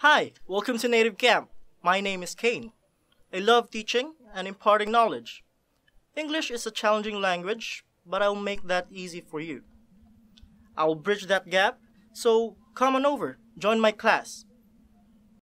Hi, welcome to Native Camp. My name is Kane. I love teaching and imparting knowledge. English is a challenging language, but I'll make that easy for you. I'll bridge that gap, so come on over, join my class.